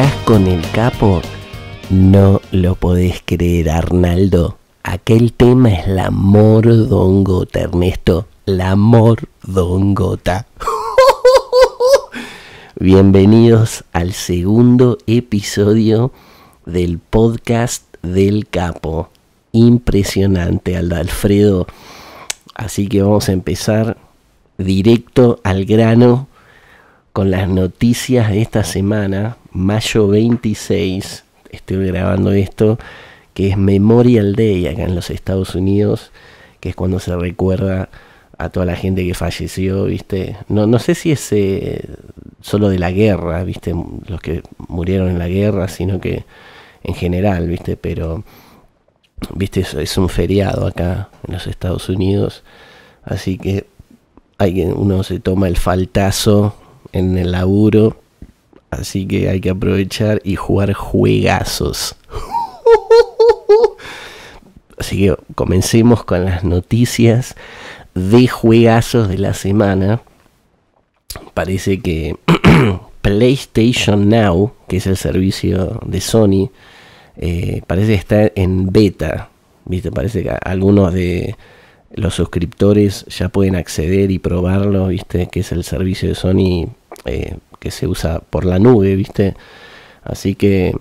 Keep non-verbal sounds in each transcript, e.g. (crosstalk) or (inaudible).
estás con el capo? No lo podés creer, Arnaldo. Aquel tema es la mordongota, Ernesto. La mordongota. (laughs) Bienvenidos al segundo episodio del podcast del capo. Impresionante, Alfredo. Así que vamos a empezar directo al grano con las noticias de esta semana mayo 26, estoy grabando esto, que es Memorial Day acá en los Estados Unidos, que es cuando se recuerda a toda la gente que falleció, ¿viste? No, no sé si es eh, solo de la guerra, ¿viste? Los que murieron en la guerra, sino que en general, ¿viste? Pero, ¿viste? Es, un feriado acá en los Estados Unidos, así que hay, uno se toma el faltazo en el laburo Así que hay que aprovechar y jugar juegazos. Así que comencemos con las noticias de juegazos de la semana. Parece que (clears throat) PlayStation Now, que es el servicio de Sony, eh, parece estar en beta. ¿Viste? Parece que algunos de los suscriptores ya pueden acceder y probarlo, ¿viste? Que es el servicio de Sony eh, que se usa por la nube, ¿viste? Así que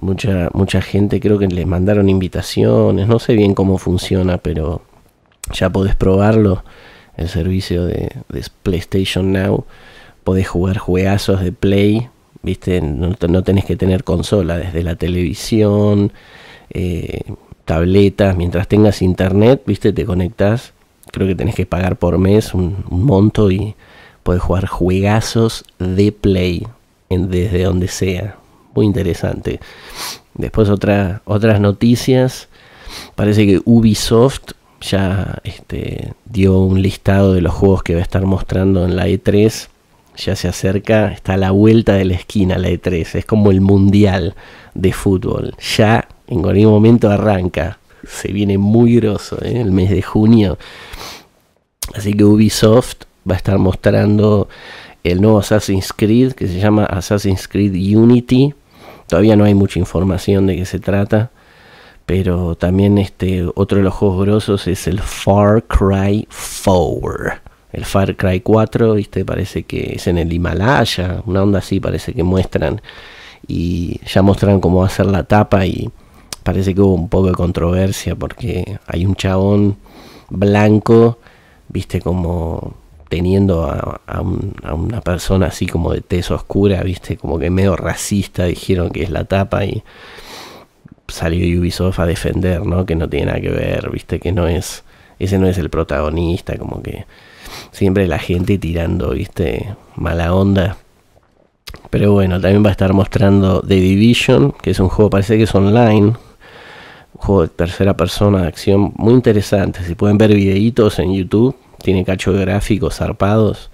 mucha, mucha gente creo que les mandaron invitaciones, no sé bien cómo funciona, pero ya podés probarlo, el servicio de, PlayStation Now, podés jugar juegazos de Play, ¿viste? No, tenés que tener consola, desde la televisión, eh, tabletas, mientras tengas internet, ¿viste? Te conectas creo que tenés que pagar por mes un monto y Puedes jugar juegazos de play en, desde donde sea. Muy interesante. Después otras noticias. Parece que Ubisoft ya este, dio un listado de los juegos que va a estar mostrando en la E3. Ya se acerca, está a la vuelta de la esquina la E3. Es como el mundial de fútbol. Ya en cualquier momento arranca. Se viene muy grosso ¿eh? el mes de junio. Así que Ubisoft va a estar mostrando el nuevo Assassin's Creed que se llama Assassin's Creed Unity. Todavía no hay mucha información de qué se trata, pero también este otro de los juegos grosos es el Far Cry 4. El Far Cry 4, ¿viste? parece que es en el Himalaya, una onda así parece que muestran y ya mostraron cómo va a ser la tapa y parece que hubo un poco de controversia porque hay un chabón blanco, viste como teniendo a, una persona así como de tez oscura, viste, como que medio racista, dijeron que es la tapa y salió Ubisoft a defender, ¿no? Que no tiene nada que ver, viste, que no es, ese no es el protagonista, como que siempre la gente tirando, viste, mala onda. Pero bueno, también va a estar mostrando The Division, que es un juego, parece que es online, un juego de tercera persona de acción muy interesante. Si pueden ver videitos en YouTube, tiene cachos gráficos zarpados.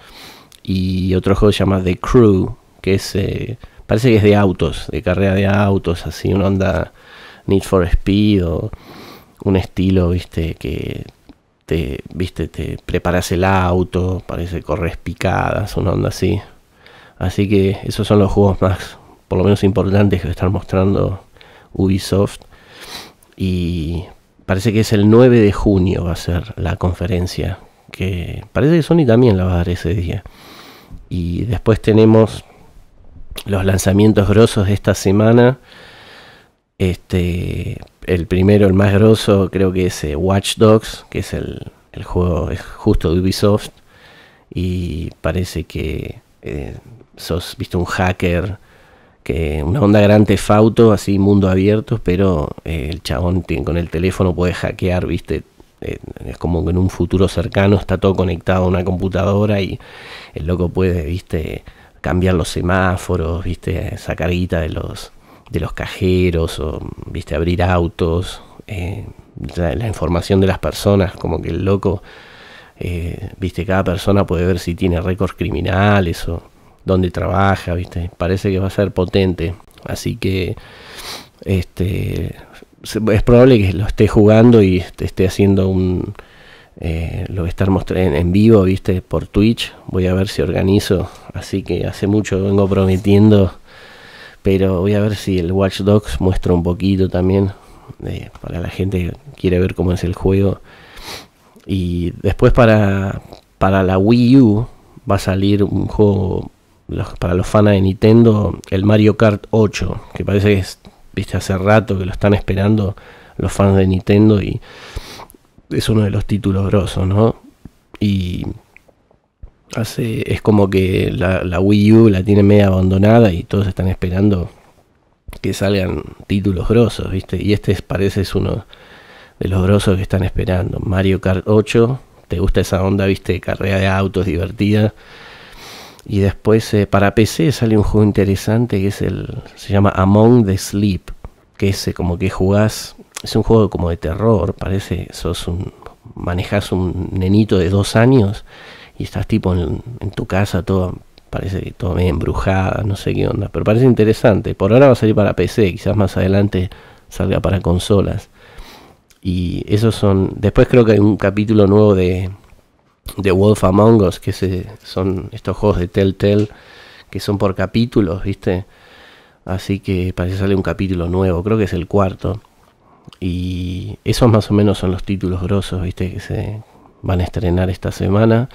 Y otro juego se llama The Crew, que eh, parece que es de autos, de carrera de autos, así, una onda Need for Speed o un estilo, viste, que te, viste, te preparas el auto, parece corres picadas, una onda así. Así que esos son los juegos más, por lo menos importantes que están mostrando Ubisoft. Y parece que es el 9 de junio va a ser la conferencia, que parece que Sony también la va a dar ese día. Y después tenemos los lanzamientos grosos de esta semana. Este, el primero, el más grosso, creo que es eh, Watch Dogs, que es el, juego es justo de Ubisoft. Y parece que eh, sos, visto, un hacker, que una onda grande, fauto, así mundo abierto, pero eh, el chabón con el teléfono puede hackear, viste, es como que en un futuro cercano está todo conectado a una computadora y el loco puede, viste, cambiar los semáforos, viste, sacar guita de los, de los cajeros o, viste, abrir autos, eh, la, información de las personas, como que el loco, eh, viste, cada persona puede ver si tiene récords criminales o dónde trabaja, viste, parece que va a ser potente, así que, este, es probable que lo esté jugando y esté haciendo un... Eh, lo que a estar mostrando en, vivo, viste, por Twitch. Voy a ver si organizo. Así que hace mucho vengo prometiendo. Pero voy a ver si el Watch Dogs muestra un poquito también. Eh, para la gente que quiere ver cómo es el juego. Y después para, para la Wii U va a salir un juego para los fans de Nintendo, el Mario Kart 8, que parece que es viste, hace rato que lo están esperando los fans de Nintendo y es uno de los títulos grosos, ¿no? Y hace, es como que la, Wii U la tiene media abandonada y todos están esperando que salgan títulos grosos, ¿viste? Y este parece es uno de los grosos que están esperando. Mario Kart 8, ¿te gusta esa onda, viste, carrera de autos divertida? Y después eh, para PC sale un juego interesante que es el se llama Among the Sleep, que es eh, como que jugás, es un juego como de terror, parece, sos un manejas un nenito de dos años y estás tipo en, tu casa todo parece que todo medio embrujada, no sé qué onda, pero parece interesante. Por ahora va a salir para PC, quizás más adelante salga para consolas. Y esos son. Después creo que hay un capítulo nuevo de The Wolf Among Us, que se, son estos juegos de Telltale que son por capítulos, ¿viste? Así que parece que sale un capítulo nuevo, creo que es el cuarto. Y esos más o menos son los títulos grosos, ¿viste? Que se van a estrenar esta semana.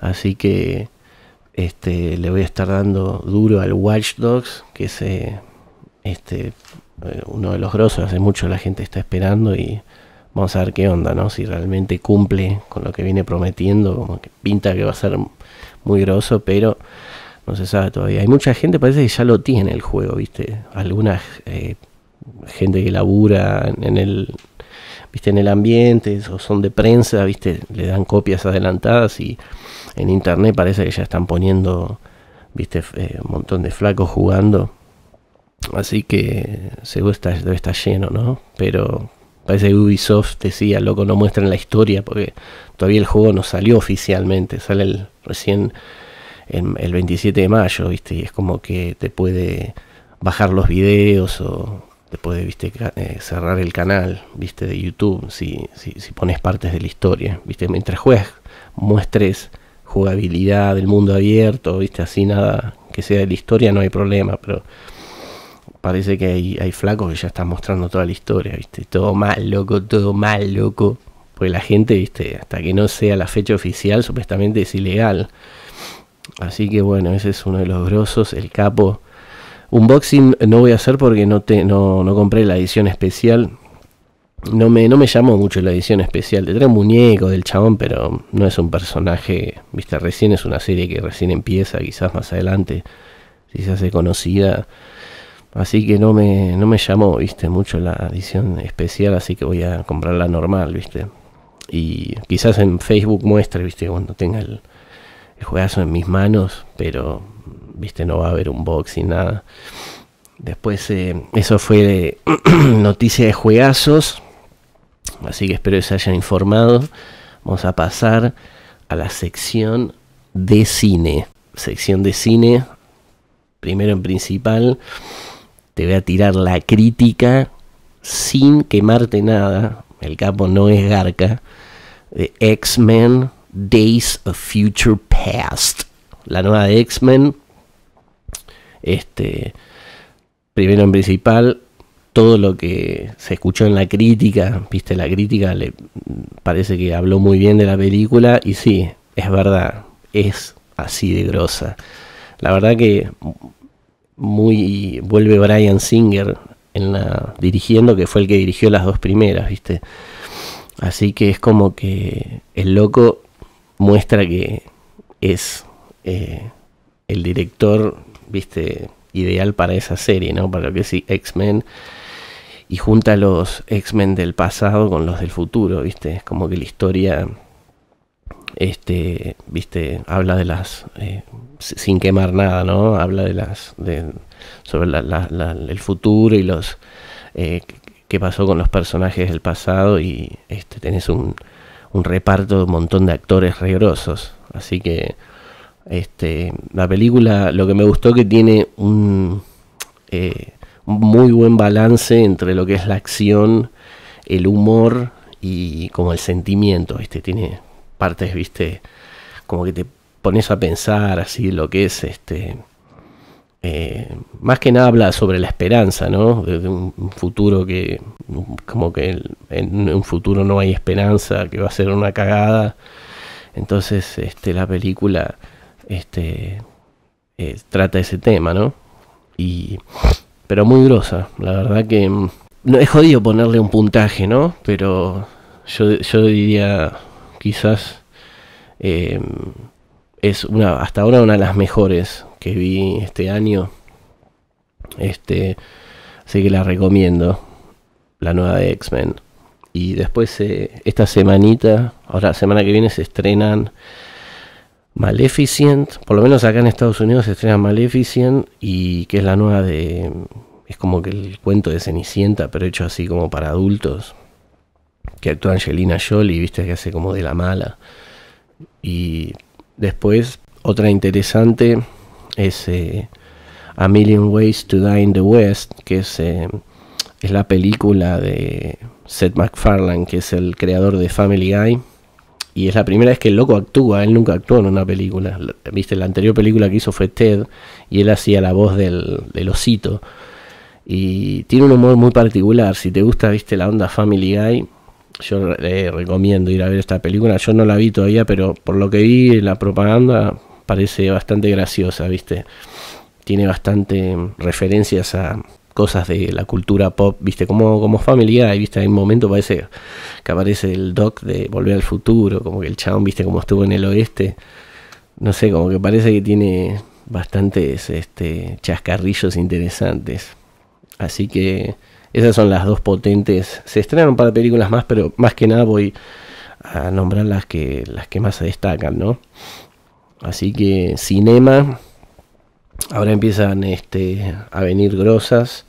Así que este, le voy a estar dando duro al Watch Dogs, que es eh, este, eh, uno de los grosos, hace mucho la gente está esperando y Vamos a ver qué onda, ¿no? Si realmente cumple con lo que viene prometiendo, como que pinta que va a ser muy groso, pero no se sabe todavía. Hay mucha gente, parece que ya lo tiene el juego, ¿viste? Algunas eh, gente que labura en el, ¿viste? en el ambiente, o son de prensa, ¿viste? Le dan copias adelantadas y en internet parece que ya están poniendo, ¿viste? Eh, un montón de flacos jugando. Así que seguro está, lleno, ¿no? Pero Parece que Ubisoft decía, loco, no muestren la historia porque todavía el juego no salió oficialmente, sale el, recién el, 27 de mayo, ¿viste? Y es como que te puede bajar los videos o te puede, ¿viste? Eh, cerrar el canal, ¿viste? De YouTube si, si, si pones partes de la historia, ¿viste? Mientras juegas, muestres jugabilidad del mundo abierto, ¿viste? Así nada que sea de la historia, no hay problema, pero parece que hay, hay flacos que ya están mostrando toda la historia, ¿viste? Todo mal, loco, todo mal, loco. Porque la gente, ¿viste? Hasta que no sea la fecha oficial, supuestamente es ilegal. Así que bueno, ese es uno de los grosos, el capo. Unboxing no voy a hacer porque no, te, no, no compré la edición especial. No me, no me llamó mucho la edición especial. Te trae un muñeco del chabón, pero no es un personaje. Viste, recién es una serie que recién empieza, quizás más adelante. Si se hace conocida, Así que no me, no me llamó, viste, mucho la edición especial, así que voy a comprar la normal, viste. Y quizás en Facebook muestre, viste, cuando tenga el, juegazo en mis manos, pero, viste, no va a haber un box y nada. Después, eh, eso fue (clears throat) noticia de juegazos, así que espero que se hayan informado. Vamos a pasar a la sección de cine. Sección de cine, primero en principal te voy a tirar la crítica sin quemarte nada. El capo no es Garca. De X-Men Days of Future Past. La nueva de X-Men. Este, primero en principal, todo lo que se escuchó en la crítica, viste, la crítica le parece que habló muy bien de la película y sí, es verdad, es así de grosa. La verdad que muy vuelve Brian Singer en la dirigiendo que fue el que dirigió las dos primeras, ¿viste? Así que es como que el loco muestra que es eh, el director, ¿viste? ideal para esa serie, ¿no? Para que sí, X-Men y junta a los X-Men del pasado con los del futuro, ¿viste? Es como que la historia este, viste, habla de las, eh, sin quemar nada, ¿no? Habla de las, sobre el futuro y los, eh, qué pasó con los personajes del pasado y este, tenés un, un reparto de un montón de actores regrosos. Así que este, la película, lo que me gustó que tiene un, eh, un muy buen balance entre lo que es la acción, el humor y como el sentimiento, este, tiene partes, viste, como que te pones a pensar así lo que es este... Eh, más que nada habla sobre la esperanza, ¿no? De, un, futuro que, como que en un futuro no hay esperanza, que va a ser una cagada. Entonces, este, la película este, eh, trata ese tema, ¿no? Y, pero muy grosa, la verdad que mm, no, es jodido ponerle un puntaje, ¿no? Pero yo, yo diría quizás eh, es una, hasta ahora una de las mejores que vi este año. Este, así que la recomiendo, la nueva de X-Men. Y después eh, esta semanita, ahora la semana que viene se estrenan Maleficent, por lo menos acá en Estados Unidos se estrena Maleficent y que es la nueva de... Es como que el cuento de Cenicienta, pero hecho así como para adultos que actúa Angelina Jolie, viste que hace como de la mala. Y después, otra interesante es eh, A Million Ways to Die in the West, que es, eh, es la película de Seth MacFarlane, que es el creador de Family Guy. Y es la primera vez que el loco actúa, él nunca actuó en una película. Viste, la anterior película que hizo fue Ted y él hacía la voz del, del osito. Y tiene un humor muy particular. Si te gusta, viste, la onda Family Guy, yo le recomiendo ir a ver esta película. Yo no la vi todavía, pero por lo que vi, la propaganda parece bastante graciosa, ¿viste? Tiene bastante referencias a cosas de la cultura pop, ¿viste? Como, como familiar ¿viste? Hay un momento parece que aparece el doc de Volver al Futuro, como que el chabón, ¿viste? Como estuvo en el oeste. No sé, como que parece que tiene bastantes este, chascarrillos interesantes. Así que esas son las dos potentes. Se estrenaron para películas más, pero más que nada voy a nombrar las que, las que más se destacan, ¿no? Así que cinema. Ahora empiezan este, a venir grosas.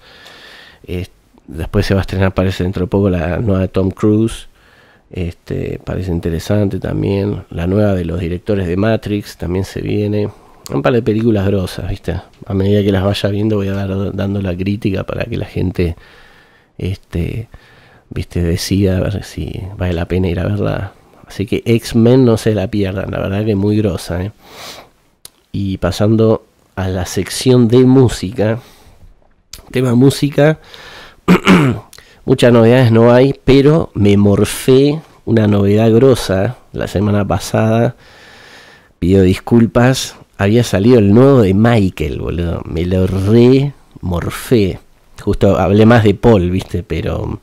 después se va a estrenar, parece dentro de poco, la nueva de Tom Cruise. Este, parece interesante también. La nueva de los directores de Matrix también se viene. Un par de películas grosas, ¿viste? A medida que las vaya viendo voy a dar dando la crítica para que la gente este, viste, decida a ver si vale la pena ir a verla. Así que X-Men no se la pierdan, la verdad que muy grosa. ¿eh? Y pasando a la sección de música, tema música, (clears throat) muchas novedades no hay, pero me morfé una novedad grosa la semana pasada. Pido disculpas, había salido el nuevo de Michael, boludo. Me lo re morfé. Justo hablé más de Paul, ¿viste? Pero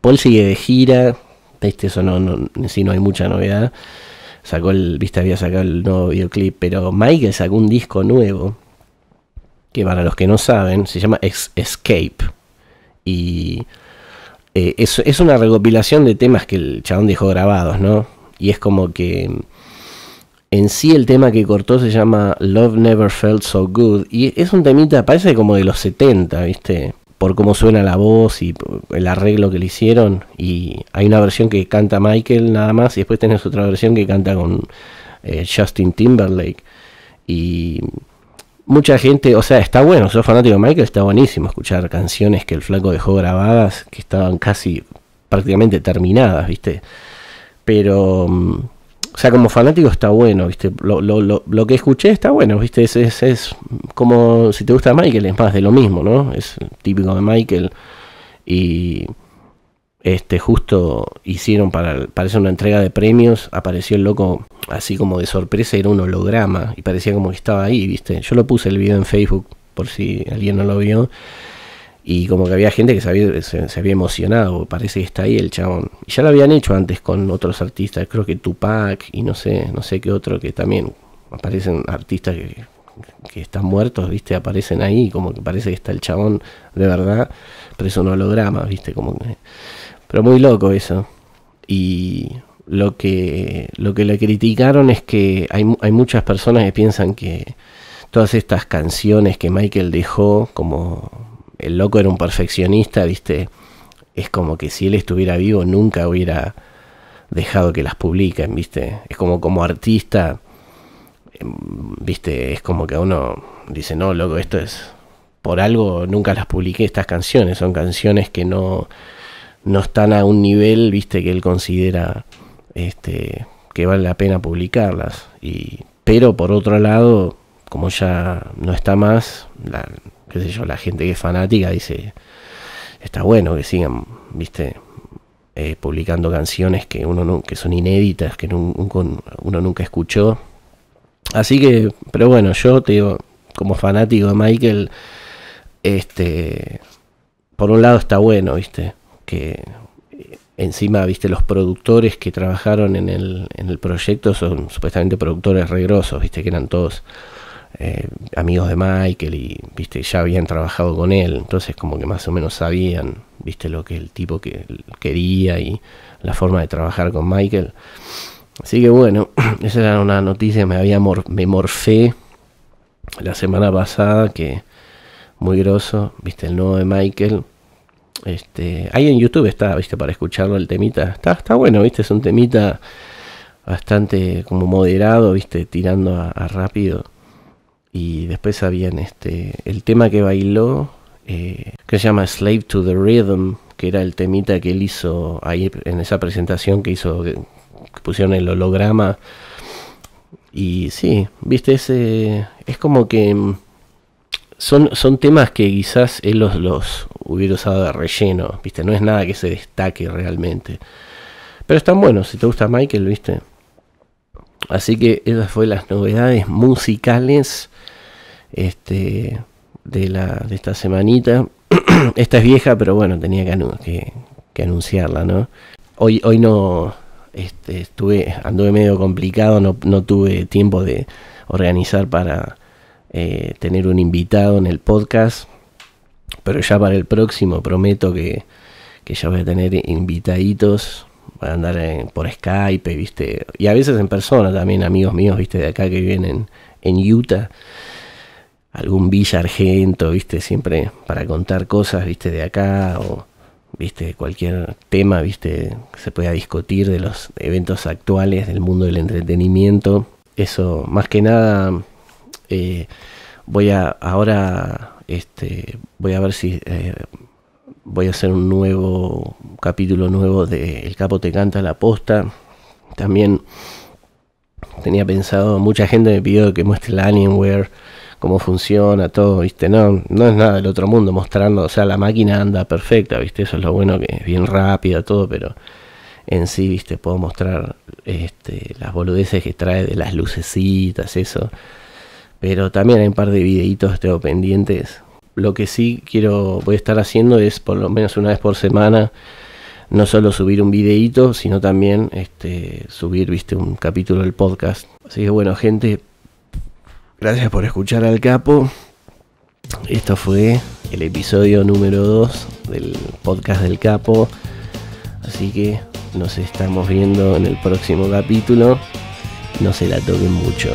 Paul sigue de gira, ¿viste? Eso no, no, en sí no hay mucha novedad. Sacó el, ¿viste? Había sacado el nuevo videoclip, pero Michael sacó un disco nuevo que para los que no saben se llama Escape. Y eh, es, es, una recopilación de temas que el chabón dejó grabados, ¿no? Y es como que en sí el tema que cortó se llama Love Never Felt So Good. Y es un temita, parece como de los 70, ¿viste? por cómo suena la voz y el arreglo que le hicieron. Y hay una versión que canta Michael nada más y después tenés otra versión que canta con eh, Justin Timberlake. Y mucha gente, o sea, está bueno, soy fanático de Michael, está buenísimo escuchar canciones que el flaco dejó grabadas, que estaban casi prácticamente terminadas, ¿viste? Pero mm, o sea, como fanático está bueno, ¿viste? Lo, que escuché está bueno, ¿viste? Es, es, como si te gusta Michael, es más de lo mismo, ¿no? Es típico de Michael. Y este justo hicieron para parece una entrega de premios, apareció el loco así como de sorpresa, era un holograma y parecía como que estaba ahí, ¿viste? Yo lo puse el video en Facebook por si alguien no lo vio y como que había gente que se había, emocionado, parece que está ahí el chabón. Y ya lo habían hecho antes con otros artistas, creo que Tupac y no sé, no sé qué otro que también aparecen artistas que, están muertos, viste, aparecen ahí, como que parece que está el chabón de verdad, pero es un holograma, viste, como que... Pero muy loco eso. Y lo que, lo que le criticaron es que hay, hay muchas personas que piensan que todas estas canciones que Michael dejó como el loco era un perfeccionista, ¿viste? Es como que si él estuviera vivo nunca hubiera dejado que las publiquen, ¿viste? Es como como artista, em, ¿viste? Es como que a uno dice, no, loco, esto es... Por algo nunca las publiqué estas canciones, son canciones que no, no están a un nivel, ¿viste? Que él considera este, que vale la pena publicarlas. Y, pero por otro lado, como ya no está más, la, qué sé yo, la gente que es fanática dice, está bueno que sigan, viste, eh, publicando canciones que uno son inéditas, que uno nunca escuchó. Así que, pero bueno, yo te digo, como fanático de Michael, este, por un lado está bueno, viste, que encima, viste, los productores que trabajaron en el, en el proyecto son supuestamente productores regrosos, viste, que eran todos eh, amigos de Michael y viste ya habían trabajado con él, entonces como que más o menos sabían viste lo que el tipo que quería y la forma de trabajar con Michael. Así que bueno, (clears throat) esa era una noticia me había morfé la semana pasada que muy grosso, viste el nuevo de Michael. Este, ahí en YouTube está, viste, para escucharlo el temita. Está, está bueno, viste, es un temita bastante como moderado, viste, tirando a rápido y después habían este, el tema que bailó, eh, que se llama Slave to the Rhythm, que era el temita que él hizo ahí en esa presentación que hizo, que, pusieron el holograma. Y sí, viste, ese, es como que mm, son, son temas que quizás él los, los hubiera usado de relleno, viste, no es nada que se destaque realmente. Pero están buenos, si te gusta Michael, viste, Así que esas fueron las novedades musicales este, de, esta semanita. (clears throat) Esta es vieja, pero bueno, tenía que, anunciarla, ¿no? Hoy, hoy no este, estuve, anduve medio complicado, no, tuve tiempo de organizar para eh, tener un invitado en el podcast, pero ya para el próximo prometo que, que ya voy a tener invitaditos para andar por Skype, ¿viste? Y a veces en persona también, amigos míos, ¿viste? De acá que vienen en, Utah, algún Villa Argento, ¿viste? Siempre para contar cosas, ¿viste? De acá o, ¿viste? Cualquier tema, ¿viste? Que se pueda discutir de los eventos actuales del mundo del entretenimiento. Eso, más que nada, eh, voy a ahora, este, voy a ver si... Eh, voy a hacer un nuevo capítulo nuevo de El Capo te canta la posta. También tenía pensado, mucha gente me pidió que muestre la Alienware, cómo funciona, todo, ¿viste? No, no es nada del otro mundo mostrando, o sea, la máquina anda perfecta, ¿viste? Eso es lo bueno, que es bien rápida, todo, pero en sí, ¿viste? Puedo mostrar este, las boludeces que trae de las lucecitas, eso. Pero también hay un par de videitos, tengo pendientes lo que sí quiero, voy a estar haciendo es por lo menos una vez por semana, no solo subir un videíto, sino también este, subir, viste, un capítulo del podcast. Así que bueno, gente, gracias por escuchar al capo. Esto fue el episodio número 2 del podcast del capo. Así que nos estamos viendo en el próximo capítulo. No se la toquen mucho.